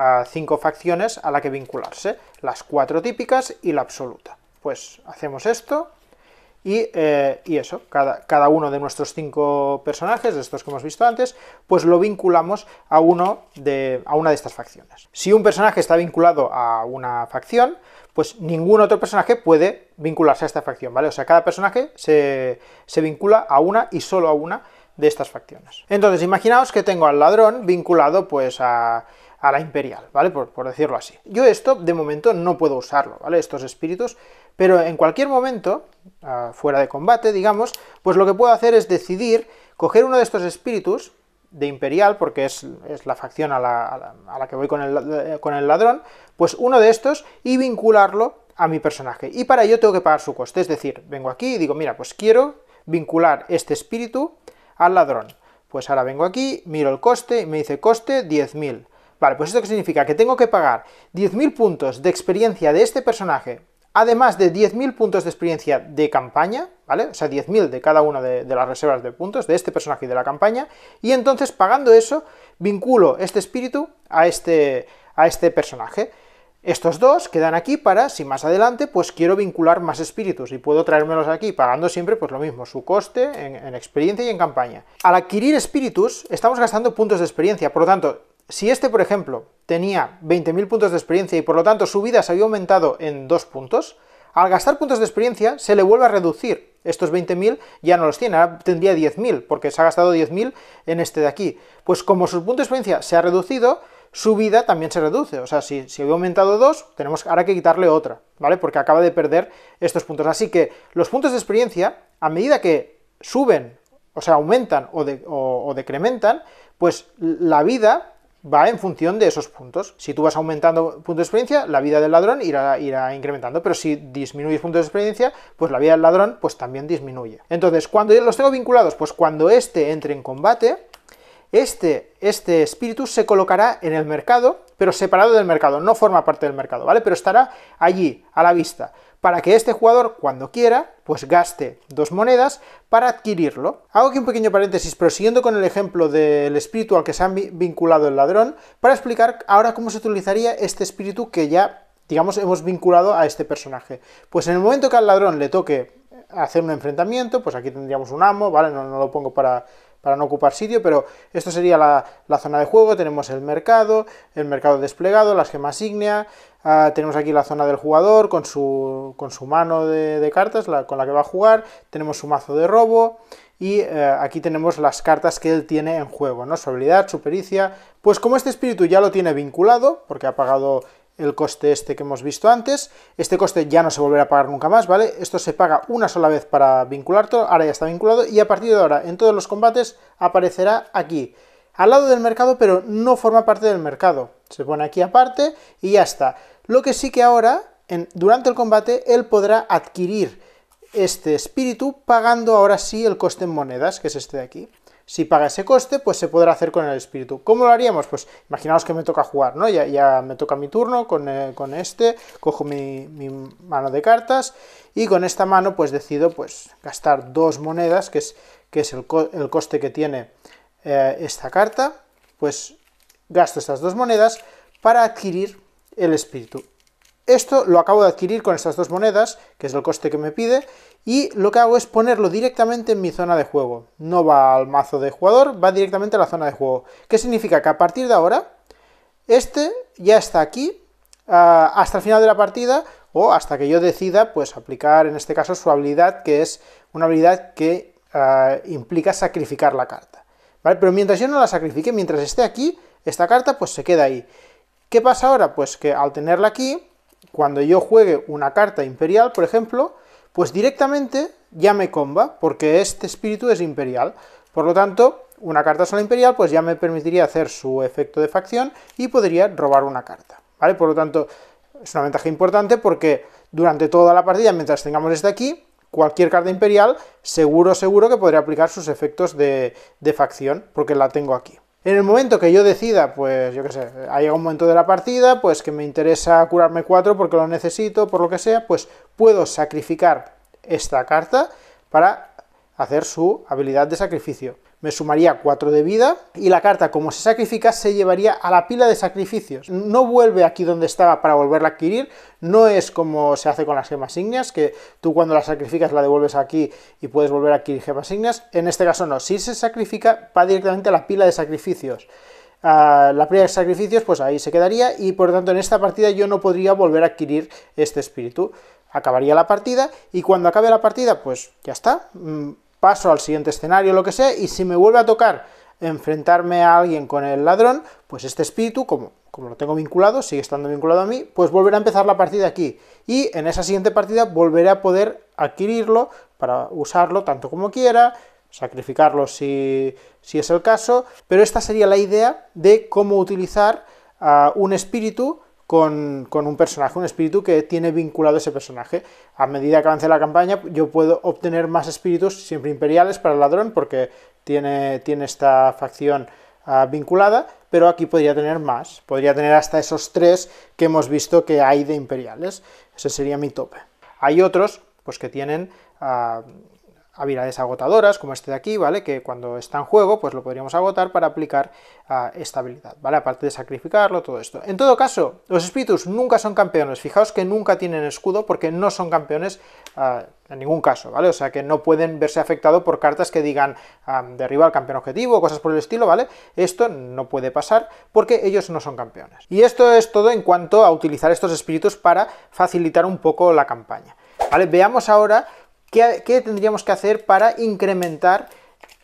ah, facciones a la que vincularse, las 4 típicas y la absoluta. Pues hacemos esto, eh, y, eso, cada, cada, uno de nuestros cinco personajes, de estos que hemos visto antes, pues lo vinculamos a, uno de, a una de estas facciones. Si un personaje está vinculado a una facción, pues ningún otro personaje puede vincularse a esta facción, ¿vale? O sea, cada personaje se, se vincula a una y solo a una de estas facciones. Entonces, imaginaos que tengo al ladrón vinculado pues a, a la imperial, ¿vale? Por, por, decirlo así. Yo esto, de momento, no puedo usarlo, ¿vale? Estos espíritus pero en cualquier momento, ah, fuera de combate, digamos, pues lo que puedo hacer es decidir coger uno de estos espíritus de Imperial, porque es, la facción a la, que voy con el, ladrón, pues uno de estos y vincularlo a mi personaje. Y para ello tengo que pagar su coste, es decir, vengo aquí y digo, mira, pues quiero vincular este espíritu al ladrón. Pues ahora vengo aquí, miro el coste y me dice coste 10.000. Vale, pues esto qué significa? Que tengo que pagar 10.000 puntos de experiencia de este personaje además de 10.000 puntos de experiencia de campaña, ¿vale? O sea, 10.000 de cada una de, las reservas de puntos de este personaje y de la campaña, y entonces pagando eso, vinculo este espíritu a este, a este personaje. Estos dos quedan aquí para, si más adelante, pues quiero vincular más espíritus y puedo traérmelos aquí pagando siempre pues lo mismo, su coste en, en experiencia y en campaña. Al adquirir espíritus estamos gastando puntos de experiencia, por lo tanto, si este, por ejemplo, tenía 20.000 puntos de experiencia y por lo tanto su vida se había aumentado en 2 puntos, al gastar puntos de experiencia se le vuelve a reducir. Estos 20.000 ya no los tiene, ahora tendría 10.000, porque se ha gastado 10.000 en este de aquí. Pues como su punto de experiencia se ha reducido, su vida también se reduce. O sea, si, había aumentado 2, tenemos ahora que quitarle otra, ¿vale? Porque acaba de perder estos puntos. Así que los puntos de experiencia, a medida que suben, o sea, aumentan o decrementan, pues la vida va en función de esos puntos. Si tú vas aumentando puntos de experiencia, la vida del ladrón irá, irá incrementando, pero si disminuyes puntos de experiencia, pues la vida del ladrón pues también disminuye. Entonces, cuando los tengo vinculados, pues cuando este entre en combate, este, este espíritu se colocará en el mercado, pero separado del mercado, no forma parte del mercado, ¿vale? Pero estará allí, a la vista para que este jugador, cuando quiera, pues gaste dos monedas para adquirirlo. Hago aquí un pequeño paréntesis, prosiguiendo con el ejemplo del espíritu al que se ha vinculado el ladrón, para explicar ahora cómo se utilizaría este espíritu que ya, digamos, hemos vinculado a este personaje. Pues en el momento que al ladrón le toque hacer un enfrentamiento, pues aquí tendríamos un amo, ¿vale? No, lo pongo para, no ocupar sitio, pero esto sería la, zona de juego, tenemos el mercado, el mercado desplegado, las gemas ígnea, Ah, tenemos aquí la zona del jugador con su, con su mano de, cartas la, con la que va a jugar. Tenemos su mazo de robo. Y eh, aquí tenemos las cartas que él tiene en juego, ¿no? Su habilidad, su pericia. Pues como este espíritu ya lo tiene vinculado, porque ha pagado el coste este que hemos visto antes. Este coste ya no se volverá a pagar nunca más, ¿vale? Esto se paga una sola vez para vincular todo, ahora ya está vinculado y a partir de ahora en todos los combates aparecerá aquí, al lado del mercado, pero no forma parte del mercado. Se pone aquí aparte y ya está. Lo que sí que ahora, durante el combate, él podrá adquirir este espíritu pagando ahora sí el coste en monedas, que es este de aquí. Si paga ese coste, pues se podrá hacer con el espíritu. ¿Cómo lo haríamos? Pues imaginaos que me toca jugar, ¿no? Ya, me toca mi turno con, eh, este, cojo mi, mano de cartas y con esta mano pues decido pues gastar dos monedas, que es, que es el, coste que tiene eh, esta carta, pues gasto estas dos monedas para adquirir el espíritu. Esto lo acabo de adquirir con estas dos monedas, que es el coste que me pide, y lo que hago es ponerlo directamente en mi zona de juego. No va al mazo de jugador, va directamente a la zona de juego. ¿Qué significa? Que a partir de ahora, este ya está aquí, ah, hasta el final de la partida, o hasta que yo decida pues aplicar en este caso su habilidad, que es una habilidad que ah, implica sacrificar la carta. Pero mientras yo no la sacrifique, mientras esté aquí, esta carta pues se queda ahí. ¿Qué pasa ahora? Pues que al tenerla aquí, cuando yo juegue una carta imperial, por ejemplo, pues directamente ya me comba, porque este espíritu es imperial. Por lo tanto, una carta sola imperial, pues ya me permitiría hacer su efecto de facción y podría robar una carta. ¿Vale? Por lo tanto, es una ventaja importante porque durante toda la partida, mientras tengamos este aquí, cualquier carta imperial, seguro, seguro que podría aplicar sus efectos de facción, porque la tengo aquí. En el momento que yo decida, pues yo qué sé, ha llegado un momento de la partida, pues que me interesa curarme cuatro porque lo necesito, por lo que sea, pues puedo sacrificar esta carta para hacer su habilidad de sacrificio me sumaría 4 de vida, y la carta, como se sacrifica, se llevaría a la pila de sacrificios. No vuelve aquí donde estaba para volverla a adquirir, no es como se hace con las gemas ígneas, que tú cuando la sacrificas la devuelves aquí y puedes volver a adquirir gemas ígneas. En este caso no, si se sacrifica, va directamente a la pila de sacrificios. A ah, la pila de sacrificios, pues ahí se quedaría, y por lo tanto en esta partida yo no podría volver a adquirir este espíritu acabaría la partida y cuando acabe la partida pues ya está, mm, paso al siguiente escenario, lo que sea, y si me vuelve a tocar enfrentarme a alguien con el ladrón, pues este espíritu, como, como lo tengo vinculado, sigue estando vinculado a mí, pues volverá a empezar la partida aquí. Y en esa siguiente partida volveré a poder adquirirlo para usarlo tanto como quiera, sacrificarlo si, si es el caso, pero esta sería la idea de cómo utilizar a un espíritu con, un personaje, un espíritu que tiene vinculado ese personaje. A medida que avance la campaña, yo puedo obtener más espíritus, siempre imperiales, para el ladrón, porque tiene, tiene esta facción ah, vinculada, pero aquí podría tener más. Podría tener hasta esos tres que hemos visto que hay de imperiales. Ese sería mi tope. Hay otros, pues que tienen ah, habilidades agotadoras, como este de aquí, ¿vale? Que cuando está en juego, pues lo podríamos agotar para aplicar a esta habilidad, ¿vale? Aparte de sacrificarlo, todo esto. En todo caso, los espíritus nunca son campeones. Fijaos que nunca tienen escudo porque no son campeones ah, en ningún caso, ¿vale? O sea, que no pueden verse afectados por cartas que digan de ah, derriba al campeón objetivo, o cosas por el estilo, ¿vale? Esto no puede pasar porque ellos no son campeones. Y esto es todo en cuanto a utilizar estos espíritus para facilitar un poco la campaña. ¿Vale? Veamos ahora ¿Qué, tendríamos que hacer para incrementar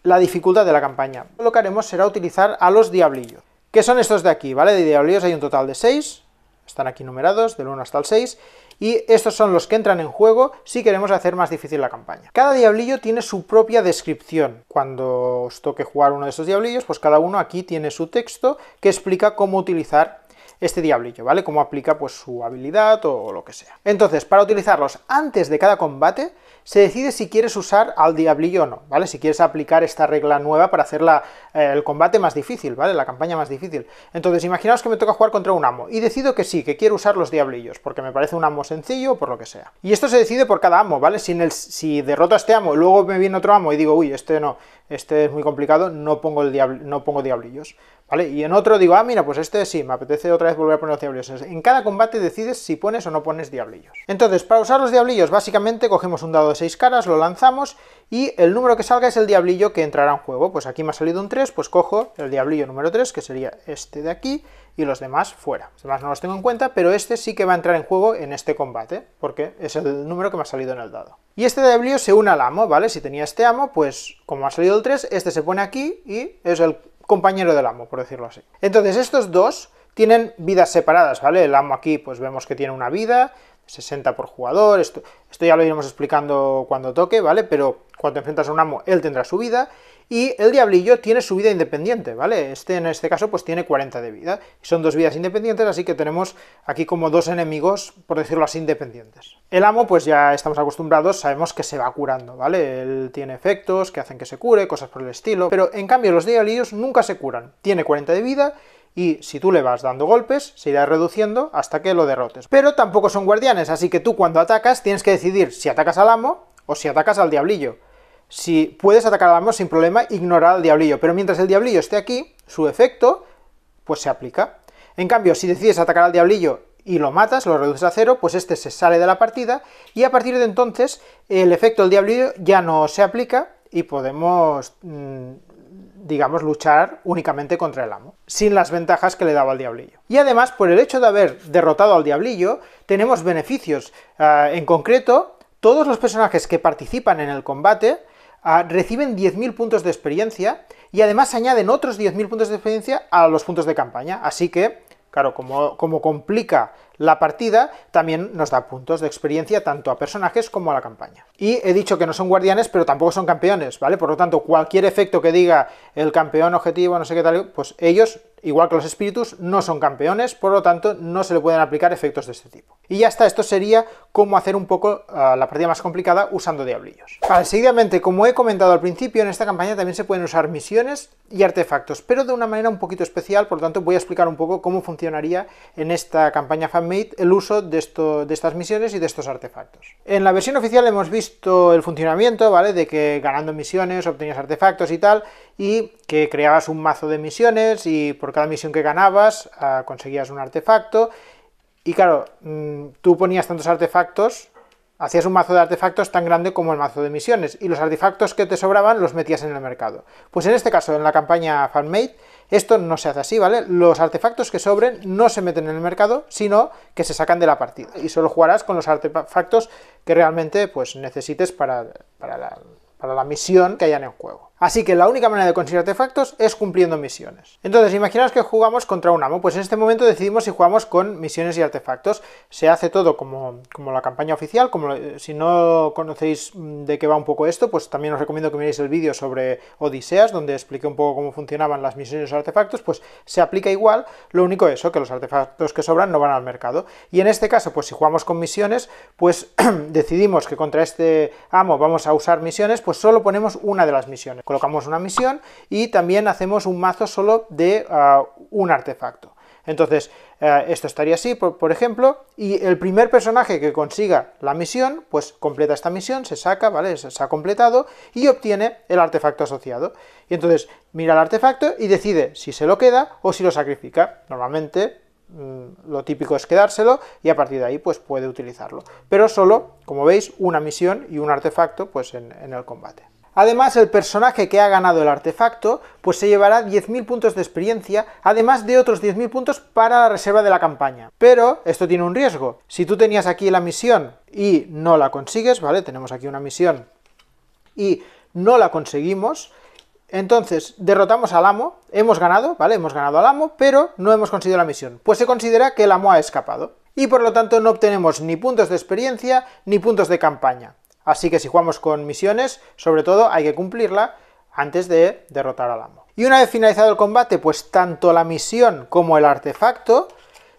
la dificultad de la campaña? Lo que haremos será utilizar a los diablillos. ¿Qué son estos de aquí? ¿Vale? De diablillos hay un total de 6, están aquí numerados, del 1 hasta el 6, y estos son los que entran en juego si queremos hacer más difícil la campaña. Cada diablillo tiene su propia descripción. Cuando os toque jugar uno de esos diablillos, pues cada uno aquí tiene su texto que explica cómo utilizar este diablillo, ¿vale? Cómo aplica pues su habilidad o lo que sea. Entonces, para utilizarlos antes de cada combate, se decide si quieres usar al diablillo o no, ¿vale? Si quieres aplicar esta regla nueva para hacer eh, el combate más difícil, ¿vale? La campaña más difícil. Entonces, imaginaos que me toca jugar contra un amo y decido que sí, que quiero usar los diablillos, porque me parece un amo sencillo o por lo que sea. Y esto se decide por cada amo, ¿vale? Si, en si derroto a este amo y luego me viene otro amo y digo, uy, este no, este es muy complicado, no pongo, el no pongo diablillos, ¿vale? Y en otro digo, ah, mira, pues este sí, me apetece otra vez volver a poner los diablillos. En cada combate decides si pones o no pones diablillos. Entonces, para usar los diablillos, básicamente cogemos un dado de seis caras, lo lanzamos y el número que salga es el diablillo que entrará en juego. Pues aquí me ha salido un 3, pues cojo el diablillo número 3, que sería este de aquí, y los demás fuera. Los demás no los tengo en cuenta, pero este sí que va a entrar en juego en este combate, porque es el número que me ha salido en el dado. Y este diablillo se une al amo, ¿vale? Si tenía este amo, pues como ha salido el 3, este se pone aquí y es el compañero del amo, por decirlo así. Entonces estos dos tienen vidas separadas, ¿vale? El amo aquí pues vemos que tiene una vida, 60 por jugador, esto, ya lo iremos explicando cuando toque, ¿vale? Pero cuando enfrentas a un amo, él tendrá su vida, y el diablillo tiene su vida independiente, ¿vale? Este en este caso pues tiene 40 de vida, son dos vidas independientes, así que tenemos aquí como dos enemigos, por decirlo así, independientes. El amo pues ya estamos acostumbrados, sabemos que se va curando, ¿vale? Él tiene efectos que hacen que se cure, cosas por el estilo, pero en cambio los diablillos nunca se curan, tiene 40 de vida, y si tú le vas dando golpes, se irá reduciendo hasta que lo derrotes. Pero tampoco son guardianes, así que tú cuando atacas tienes que decidir si atacas al amo o si atacas al diablillo. Si puedes atacar al amo sin problema, ignorar al diablillo, pero mientras el diablillo esté aquí, su efecto pues se aplica. En cambio, si decides atacar al diablillo y lo matas, lo reduces a cero, pues este se sale de la partida y a partir de entonces el efecto del diablillo ya no se aplica y podemos mm, digamos, luchar únicamente contra el amo, sin las ventajas que le daba al diablillo. Y además, por el hecho de haber derrotado al diablillo, tenemos beneficios. Ah, en concreto, todos los personajes que participan en el combate ah, reciben 10.000 puntos de experiencia y además añaden otros 10.000 puntos de experiencia a los puntos de campaña. Así que, claro, como, como complica la partida también nos da puntos de experiencia tanto a personajes como a la campaña. Y he dicho que no son guardianes, pero tampoco son campeones, ¿vale? Por lo tanto, cualquier efecto que diga el campeón objetivo, no sé qué tal, pues ellos, igual que los espíritus, no son campeones, por lo tanto, no se le pueden aplicar efectos de este tipo. Y ya está, esto sería cómo hacer un poco ah, la partida más complicada usando diablillos. Vale, seguidamente, como he comentado al principio, en esta campaña también se pueden usar misiones y artefactos, pero de una manera un poquito especial, por lo tanto voy a explicar un poco cómo funcionaría en esta campaña familiar el uso de, esto, de estas misiones y de estos artefactos. En la versión oficial hemos visto el funcionamiento, ¿vale? De que ganando misiones obtenías artefactos y tal, y que creabas un mazo de misiones y por cada misión que ganabas ah, conseguías un artefacto. Y claro, mm, tú ponías tantos artefactos hacías un mazo de artefactos tan grande como el mazo de misiones, y los artefactos que te sobraban los metías en el mercado. Pues en este caso, en la campaña Fanmade, esto no se hace así, ¿vale? Los artefactos que sobren no se meten en el mercado, sino que se sacan de la partida, y solo jugarás con los artefactos que realmente pues, necesites para, la, misión que hayan en el juego. Así que la única manera de conseguir artefactos es cumpliendo misiones. Entonces, imaginaos que jugamos contra un amo. Pues en este momento decidimos si jugamos con misiones y artefactos. Se hace todo como, como la campaña oficial. Como, eh, si no conocéis mm, de qué va un poco esto, pues también os recomiendo que miréis el vídeo sobre Odiseas, donde expliqué un poco cómo funcionaban las misiones y artefactos. Pues se aplica igual. Lo único es eso, que los artefactos que sobran no van al mercado. Y en este caso, pues si jugamos con misiones, pues decidimos que contra este amo vamos a usar misiones, pues solo ponemos una de las misiones colocamos una misión y también hacemos un mazo solo de ah, un artefacto. Entonces, eh, esto estaría así, por, ejemplo, y el primer personaje que consiga la misión, pues completa esta misión, se saca, ¿vale? Se, ha completado y obtiene el artefacto asociado. Y entonces mira el artefacto y decide si se lo queda o si lo sacrifica. Normalmente mm, lo típico es quedárselo y a partir de ahí pues puede utilizarlo. Pero solo, como veis, una misión y un artefacto pues en el combate. Además, el personaje que ha ganado el artefacto, pues se llevará 10.000 puntos de experiencia, además de otros 10.000 puntos para la reserva de la campaña. Pero esto tiene un riesgo. Si tú tenías aquí la misión y no la consigues, ¿vale? Tenemos aquí una misión y no la conseguimos, entonces, derrotamos al amo, hemos ganado, ¿vale? Hemos ganado al amo, pero no hemos conseguido la misión. Pues se considera que el amo ha escapado. Y por lo tanto no obtenemos ni puntos de experiencia ni puntos de campaña. Así que si jugamos con misiones, sobre todo hay que cumplirla antes de derrotar al amo. Y una vez finalizado el combate, pues tanto la misión como el artefacto,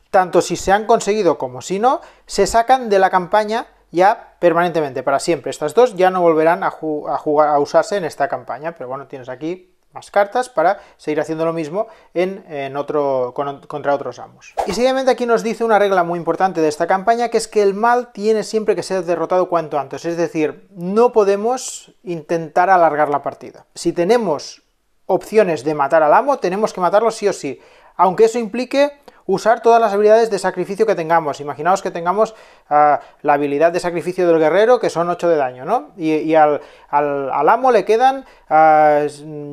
tanto si se han conseguido como si no, se sacan de la campaña ya permanentemente, para siempre. Estas dos ya no volverán a, a usarse en esta campaña, pero bueno, tienes aquí más cartas para seguir haciendo lo mismo en, otro, contra otros amos. Y seguidamente aquí nos dice una regla muy importante de esta campaña, que es que el mal tiene siempre que ser derrotado cuanto antes, es decir, no podemos intentar alargar la partida. Si tenemos opciones de matar al amo, tenemos que matarlo sí o sí, aunque eso implique usar todas las habilidades de sacrificio que tengamos. Imaginaos que tengamos la habilidad de sacrificio del guerrero, que son 8 de daño, ¿no? Y, al, amo le quedan, ah,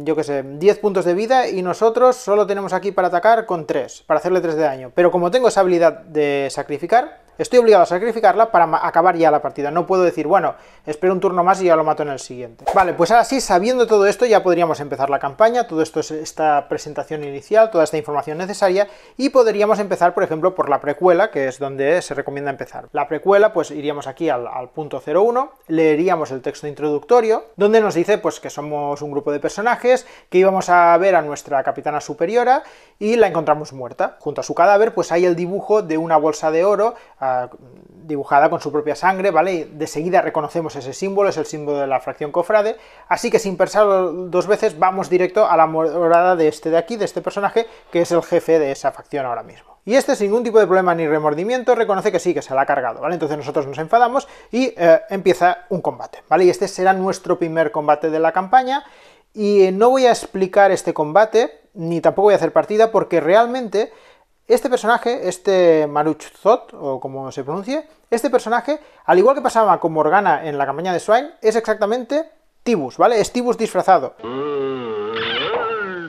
yo qué sé, 10 puntos de vida y nosotros solo tenemos aquí para atacar con 3, para hacerle 3 de daño. Pero como tengo esa habilidad de sacrificar, estoy obligado a sacrificarla para acabar ya la partida. No puedo decir, bueno, espero un turno más y ya lo mato en el siguiente. Vale, pues ahora sí, sabiendo todo esto, ya podríamos empezar la campaña. Todo esto es esta presentación inicial, toda esta información necesaria. Y podríamos empezar, por ejemplo, por la precuela, que es donde se recomienda empezar precuela, pues iríamos aquí al, punto 01, leeríamos el texto introductorio, donde nos dice pues que somos un grupo de personajes, que íbamos a ver a nuestra capitana superiora y la encontramos muerta. Junto a su cadáver pues hay el dibujo de una bolsa de oro ah, dibujada con su propia sangre, ¿vale? Y de seguida reconocemos ese símbolo, es el símbolo de la fracción cofrade, así que sin pensar dos veces vamos directo a la morada de este de aquí, de este personaje, que es el jefe de esa facción ahora mismo. Y este, sin ningún tipo de problema ni remordimiento, reconoce que sí, que se la ha cargado, ¿vale? Entonces nosotros nos enfadamos y eh, empieza un combate, ¿vale? Y este será nuestro primer combate de la campaña, y no voy a explicar este combate, ni tampoco voy a hacer partida, porque realmente este personaje, este Maruch Zot, o como se pronuncie, este personaje, al igual que pasaba con Morgana en la campaña de Swain, es exactamente Tibus, ¿vale? Es Tibus disfrazado.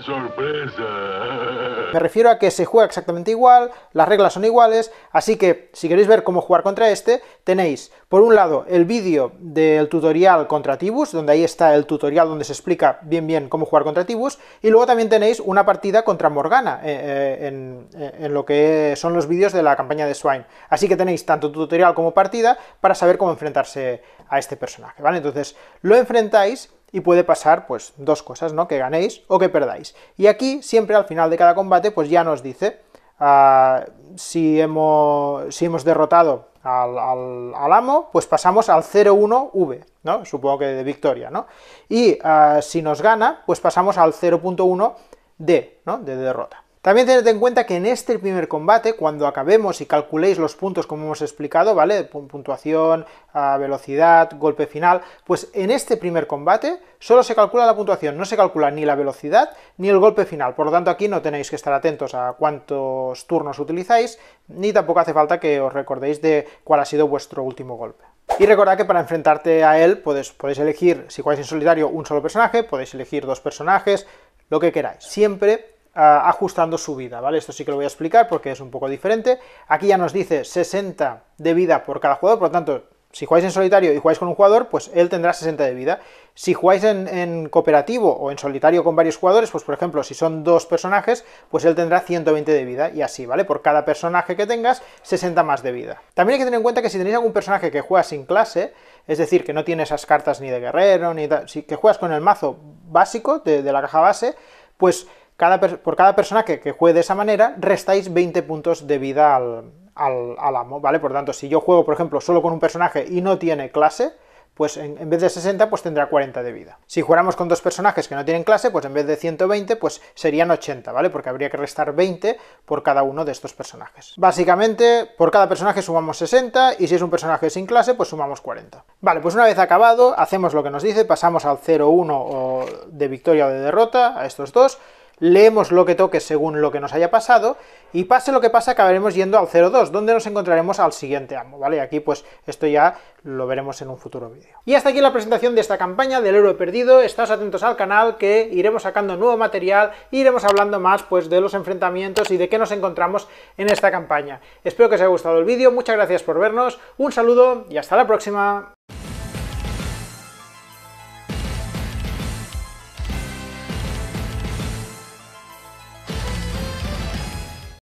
¡Sorpresa! Me refiero a que se juega exactamente igual, las reglas son iguales, así que si queréis ver cómo jugar contra este, tenéis por un lado el vídeo del tutorial contra Tibus, donde ahí está el tutorial donde se explica bien bien cómo jugar contra Tibus, y luego también tenéis una partida contra Morgana eh, eh, eh, en, lo que son los vídeos de la campaña de Swine. Así que tenéis tanto tutorial como partida para saber cómo enfrentarse a este personaje, ¿vale? Entonces lo enfrentáis y puede pasar pues dos cosas, ¿no? Que ganéis o que perdáis. Y aquí siempre al final de cada combate pues ya nos dice ah, si, hemos, si hemos derrotado al, al, amo, pues pasamos al 0.1V, ¿no? Supongo que de victoria, ¿no? Y ah, si nos gana, pues pasamos al 0.1D, ¿no? De derrota. También tened en cuenta que en este primer combate, cuando acabemos y calculéis los puntos como hemos explicado, ¿vale? Puntuación, ah, velocidad, golpe final, pues en este primer combate solo se calcula la puntuación, no se calcula ni la velocidad ni el golpe final. Por lo tanto, aquí no tenéis que estar atentos a cuántos turnos utilizáis, ni tampoco hace falta que os recordéis de cuál ha sido vuestro último golpe. Y recordad que para enfrentarte a él podéis, podéis elegir, si jugáis en solitario, un solo personaje, podéis elegir dos personajes, lo que queráis. Siempre ajustando su vida, ¿vale? Esto sí que lo voy a explicar porque es un poco diferente. Aquí ya nos dice 60 de vida por cada jugador, por lo tanto, si jugáis en solitario y jugáis con un jugador, pues él tendrá 60 de vida. Si jugáis en, cooperativo o en solitario con varios jugadores, pues por ejemplo, si son dos personajes, pues él tendrá 120 de vida y así, ¿vale? Por cada personaje que tengas, 60 más de vida. También hay que tener en cuenta que si tenéis algún personaje que juega sin clase, es decir, que no tiene esas cartas ni de guerrero, ni de, que juegas con el mazo básico de la caja base, pues por cada persona que, juegue de esa manera, restáis 20 puntos de vida al, amo, ¿vale? Por tanto, si yo juego, por ejemplo, solo con un personaje y no tiene clase, pues en, vez de 60, pues tendrá 40 de vida. Si jugáramos con dos personajes que no tienen clase, pues en vez de 120, pues serían 80, ¿vale? Porque habría que restar 20 por cada uno de estos personajes. Básicamente, por cada personaje sumamos 60, y si es un personaje sin clase, pues sumamos 40. Vale, pues una vez acabado, hacemos lo que nos dice, pasamos al 0-1 de victoria o de derrota, a estos dos, leemos lo que toque según lo que nos haya pasado, y pase lo que pase acabaremos yendo al 0.2, donde nos encontraremos al siguiente amo, ¿vale? Aquí pues esto ya lo veremos en un futuro vídeo. Y hasta aquí la presentación de esta campaña del héroe perdido, estáos atentos al canal que iremos sacando nuevo material, e iremos hablando más pues de los enfrentamientos y de qué nos encontramos en esta campaña. Espero que os haya gustado el vídeo, muchas gracias por vernos, un saludo y hasta la próxima.